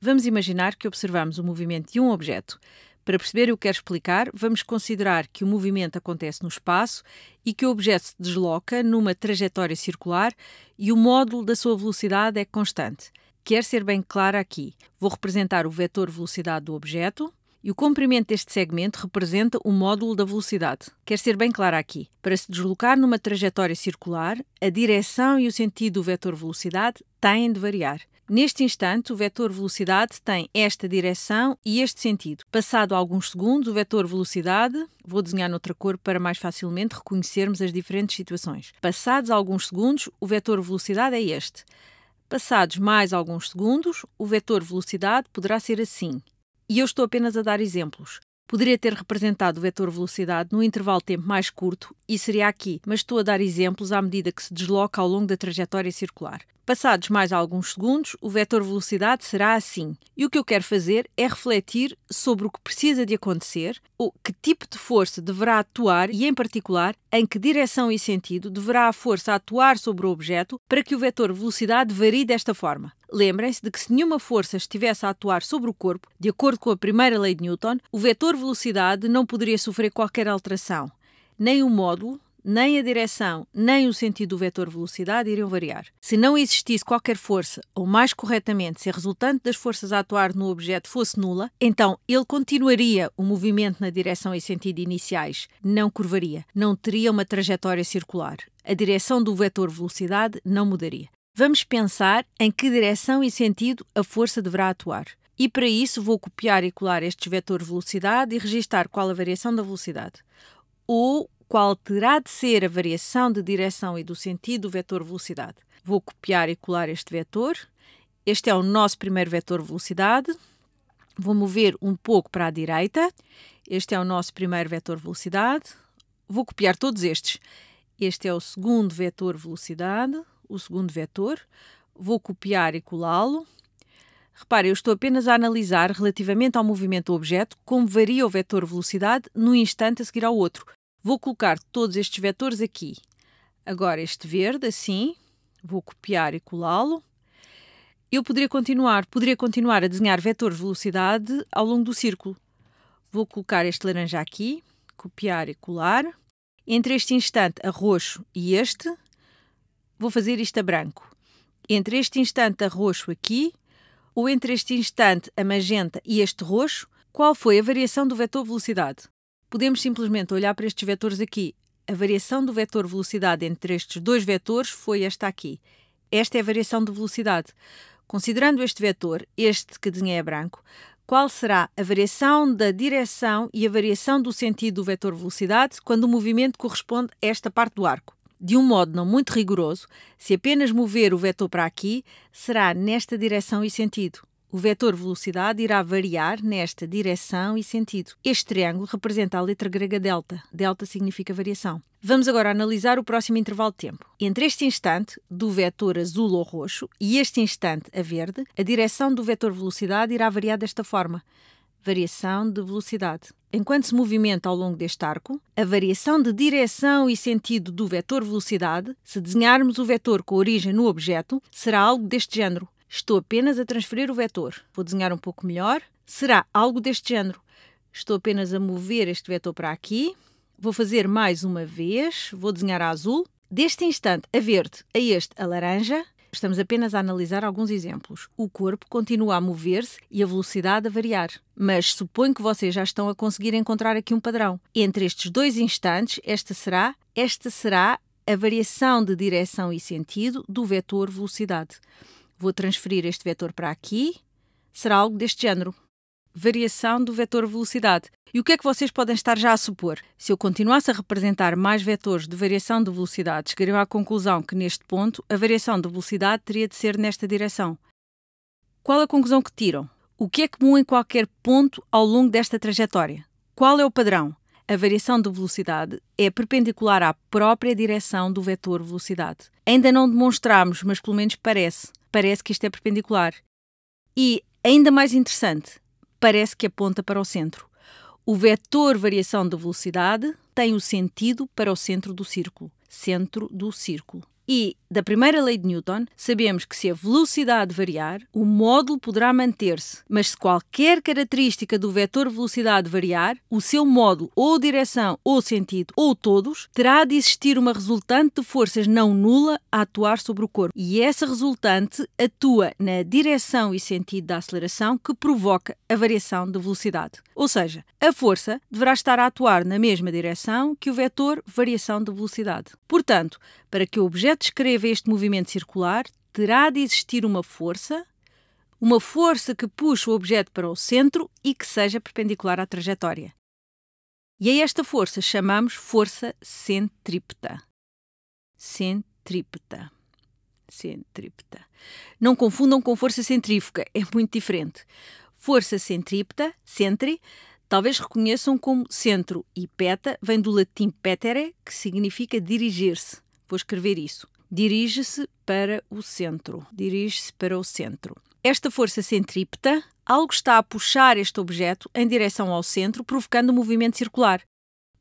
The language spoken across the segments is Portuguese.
Vamos imaginar que observamos o movimento de um objeto. Para perceber o que quero explicar, vamos considerar que o movimento acontece no espaço e que o objeto se desloca numa trajetória circular e o módulo da sua velocidade é constante. Quero ser bem clara aqui. Vou representar o vetor velocidade do objeto e o comprimento deste segmento representa o módulo da velocidade. Quer ser bem clara aqui. Para se deslocar numa trajetória circular, a direção e o sentido do vetor velocidade têm de variar. Neste instante, o vetor velocidade tem esta direção e este sentido. Passado alguns segundos, o vetor velocidade, vou desenhar noutra cor para mais facilmente reconhecermos as diferentes situações. Passados alguns segundos, o vetor velocidade é este. Passados mais alguns segundos, o vetor velocidade poderá ser assim. E eu estou apenas a dar exemplos. Poderia ter representado o vetor velocidade no intervalo de tempo mais curto e seria aqui, mas estou a dar exemplos à medida que se desloca ao longo da trajetória circular. Passados mais alguns segundos, o vetor velocidade será assim. E o que eu quero fazer é refletir sobre o que precisa de acontecer, o que tipo de força deverá atuar e, em particular, em que direção e sentido deverá a força atuar sobre o objeto para que o vetor velocidade varie desta forma. Lembrem-se de que se nenhuma força estivesse a atuar sobre o corpo, de acordo com a primeira lei de Newton, o vetor velocidade não poderia sofrer qualquer alteração. Nem o módulo, nem a direção, nem o sentido do vetor velocidade iriam variar. Se não existisse qualquer força, ou mais corretamente, se a resultante das forças a atuar no objeto fosse nula, então ele continuaria o movimento na direção e sentido iniciais, não curvaria, não teria uma trajetória circular. A direção do vetor velocidade não mudaria. Vamos pensar em que direção e sentido a força deverá atuar. E para isso vou copiar e colar estes vetores velocidade e registar qual a variação da velocidade. Ou qual terá de ser a variação de direção e do sentido do vetor velocidade. Vou copiar e colar este vetor. Este é o nosso primeiro vetor velocidade. Vou mover um pouco para a direita. Este é o nosso primeiro vetor velocidade. Vou copiar todos estes. Este é o segundo vetor velocidade, o segundo vetor. Vou copiar e colá-lo. Repare, eu estou apenas a analisar relativamente ao movimento do objeto como varia o vetor velocidade no instante a seguir ao outro. Vou colocar todos estes vetores aqui. Agora este verde, assim, vou copiar e colá-lo. Eu poderia continuar, poderia continuar a desenhar vetores velocidade ao longo do círculo. Vou colocar este laranja aqui, copiar e colar. Entre este instante a roxo e este, vou fazer isto a branco. Entre este instante a roxo aqui, ou entre este instante a magenta e este roxo, qual foi a variação do vetor velocidade? podemos simplesmente olhar para estes vetores aqui. A variação do vetor velocidade entre estes dois vetores foi esta aqui. Esta é a variação de velocidade. Considerando este vetor, este que desenhei é branco, qual será a variação da direção e a variação do sentido do vetor velocidade quando o movimento corresponde a esta parte do arco? De um modo não muito rigoroso, se apenas mover o vetor para aqui, será nesta direção e sentido. O vetor velocidade irá variar nesta direção e sentido. Este triângulo representa a letra grega delta. Delta significa variação. Vamos agora analisar o próximo intervalo de tempo. Entre este instante, do vetor azul ou roxo, e este instante a verde, a direção do vetor velocidade irá variar desta forma. Variação de velocidade. Enquanto se movimenta ao longo deste arco, a variação de direção e sentido do vetor velocidade, se desenharmos o vetor com origem no objeto, será algo deste género Estou apenas a transferir o vetor. Vou desenhar um pouco melhor. Será algo deste género. Estou apenas a mover este vetor para aqui. Vou fazer mais uma vez. Vou desenhar a azul. Deste instante a verde, a este a laranja. Estamos apenas a analisar alguns exemplos. O corpo continua a mover-se e a velocidade a variar. Mas suponho que vocês já estão a conseguir encontrar aqui um padrão. Entre estes dois instantes, esta será, esta será a variação de direção e sentido do vetor velocidade. Vou transferir este vetor para aqui. Será algo deste género. Variação do vetor velocidade. E o que é que vocês podem estar já a supor? Se eu continuasse a representar mais vetores de variação de velocidade, chegariam à conclusão que, neste ponto, a variação de velocidade teria de ser nesta direção. Qual a conclusão que tiram? O que é comum em qualquer ponto ao longo desta trajetória? Qual é o padrão? A variação de velocidade é perpendicular à própria direção do vetor velocidade. Ainda não demonstramos, mas pelo menos parece parece que isto é perpendicular. E, ainda mais interessante, parece que aponta para o centro. O vetor variação de velocidade tem o sentido para o centro do círculo, centro do círculo. E da primeira lei de Newton, sabemos que se a velocidade variar, o módulo poderá manter-se, mas se qualquer característica do vetor velocidade variar, o seu módulo ou direção ou sentido ou todos, terá de existir uma resultante de forças não nula a atuar sobre o corpo. E essa resultante atua na direção e sentido da aceleração que provoca a variação de velocidade. Ou seja, a força deverá estar a atuar na mesma direção que o vetor variação de velocidade. Portanto, para que o objeto escreva teve este movimento circular, terá de existir uma força, uma força que puxe o objeto para o centro e que seja perpendicular à trajetória. E a esta força chamamos força centrípeta. Centrípeta. Centrípeta. Não confundam com força centrífuga, é muito diferente. Força centrípeta, centri, talvez reconheçam como centro e peta vem do latim petere, que significa dirigir-se. Vou escrever isso dirige-se para o centro. Dirige-se para o centro. Esta força centrípeta, algo está a puxar este objeto em direção ao centro, provocando um movimento circular.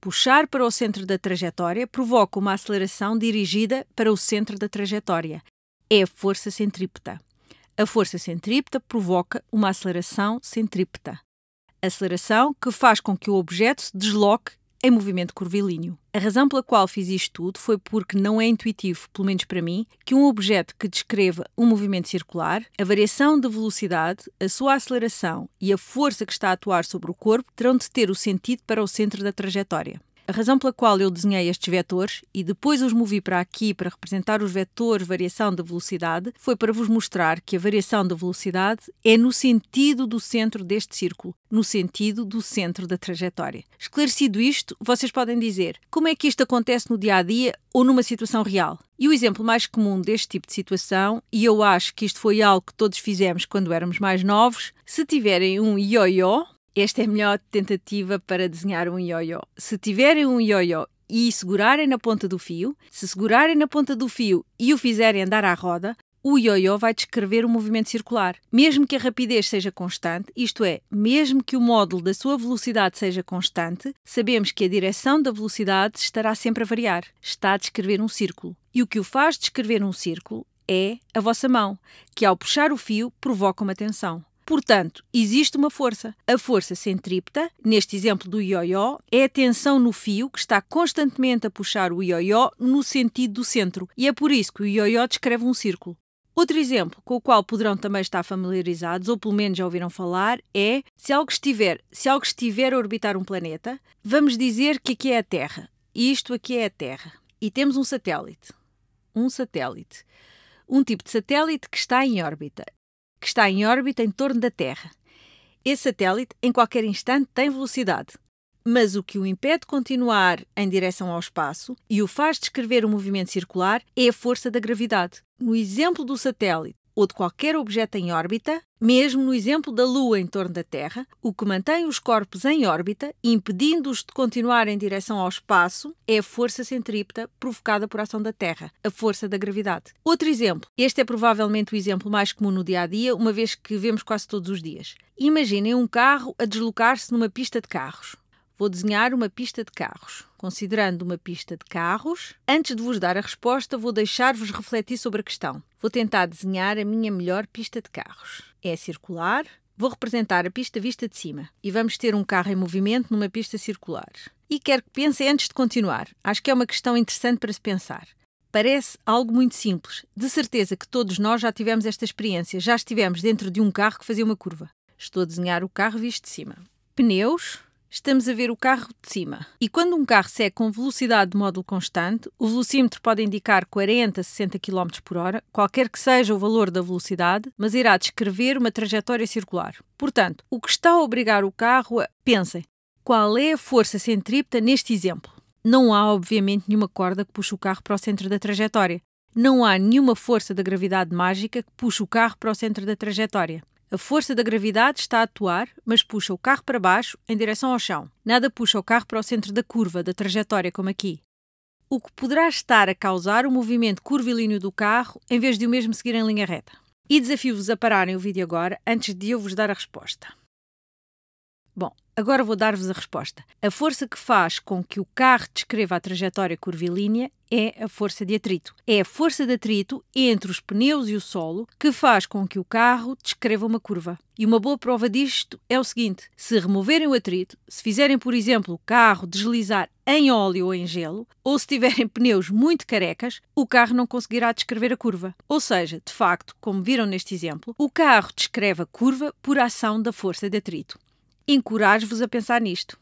Puxar para o centro da trajetória provoca uma aceleração dirigida para o centro da trajetória. É a força centrípeta. A força centrípeta provoca uma aceleração centrípeta. Aceleração que faz com que o objeto se desloque em movimento curvilíneo. A razão pela qual fiz isto tudo foi porque não é intuitivo, pelo menos para mim, que um objeto que descreva um movimento circular, a variação de velocidade, a sua aceleração e a força que está a atuar sobre o corpo terão de ter o sentido para o centro da trajetória. A razão pela qual eu desenhei estes vetores e depois os movi para aqui para representar os vetores variação de velocidade foi para vos mostrar que a variação de velocidade é no sentido do centro deste círculo, no sentido do centro da trajetória. Esclarecido isto, vocês podem dizer como é que isto acontece no dia a dia ou numa situação real. E o exemplo mais comum deste tipo de situação, e eu acho que isto foi algo que todos fizemos quando éramos mais novos, se tiverem um ioiô, esta é a melhor tentativa para desenhar um ioiô. Se tiverem um ioiô e segurarem na ponta do fio, se segurarem na ponta do fio e o fizerem andar à roda, o ioiô vai descrever um movimento circular. Mesmo que a rapidez seja constante, isto é, mesmo que o módulo da sua velocidade seja constante, sabemos que a direção da velocidade estará sempre a variar. Está a descrever um círculo. E o que o faz descrever um círculo é a vossa mão, que ao puxar o fio provoca uma tensão. Portanto, existe uma força. A força centrípeta, neste exemplo do ioió, é a tensão no fio que está constantemente a puxar o ioió no sentido do centro. E é por isso que o ioió descreve um círculo. Outro exemplo com o qual poderão também estar familiarizados, ou pelo menos já ouviram falar, é se algo estiver, se algo estiver a orbitar um planeta, vamos dizer que aqui é a Terra. Isto aqui é a Terra. E temos um satélite. Um satélite. Um tipo de satélite que está em órbita que está em órbita em torno da Terra. Esse satélite, em qualquer instante, tem velocidade. Mas o que o impede de continuar em direção ao espaço e o faz descrever um movimento circular é a força da gravidade. No exemplo do satélite, ou de qualquer objeto em órbita, mesmo no exemplo da Lua em torno da Terra, o que mantém os corpos em órbita, impedindo-os de continuar em direção ao espaço, é a força centrípeta provocada por ação da Terra, a força da gravidade. Outro exemplo, este é provavelmente o exemplo mais comum no dia a dia, uma vez que vemos quase todos os dias. Imaginem um carro a deslocar-se numa pista de carros. Vou desenhar uma pista de carros. Considerando uma pista de carros, antes de vos dar a resposta, vou deixar-vos refletir sobre a questão. Vou tentar desenhar a minha melhor pista de carros. É circular, Vou representar a pista vista de cima e vamos ter um carro em movimento numa pista circular. E quero que pensem antes de continuar. Acho que é uma questão interessante para se pensar. Parece algo muito simples. De certeza que todos nós já tivemos esta experiência, já estivemos dentro de um carro que fazia uma curva. Estou a desenhar o carro visto de cima. Pneus, estamos a ver o carro de cima. E quando um carro segue com velocidade de módulo constante, o velocímetro pode indicar 40 a 60 km por hora, qualquer que seja o valor da velocidade, mas irá descrever uma trajetória circular. Portanto, o que está a obrigar o carro a. Pensem, qual é a força centrípeta neste exemplo? Não há, obviamente, nenhuma corda que puxe o carro para o centro da trajetória. Não há nenhuma força da gravidade mágica que puxe o carro para o centro da trajetória. A força da gravidade está a atuar, mas puxa o carro para baixo em direção ao chão. Nada puxa o carro para o centro da curva, da trajetória, como aqui. O que poderá estar a causar o movimento curvilíneo do carro em vez de o mesmo seguir em linha reta. E desafio-vos a pararem o vídeo agora antes de eu vos dar a resposta. Bom, agora vou dar-vos a resposta. A força que faz com que o carro descreva a trajetória curvilínea é a força de atrito. É a força de atrito entre os pneus e o solo que faz com que o carro descreva uma curva. E uma boa prova disto é o seguinte: se removerem o atrito, se fizerem, por exemplo, o carro deslizar em óleo ou em gelo, ou se tiverem pneus muito carecas, o carro não conseguirá descrever a curva. Ou seja, de facto, como viram neste exemplo, o carro descreve a curva por ação da força de atrito encorajo-vos a pensar nisto.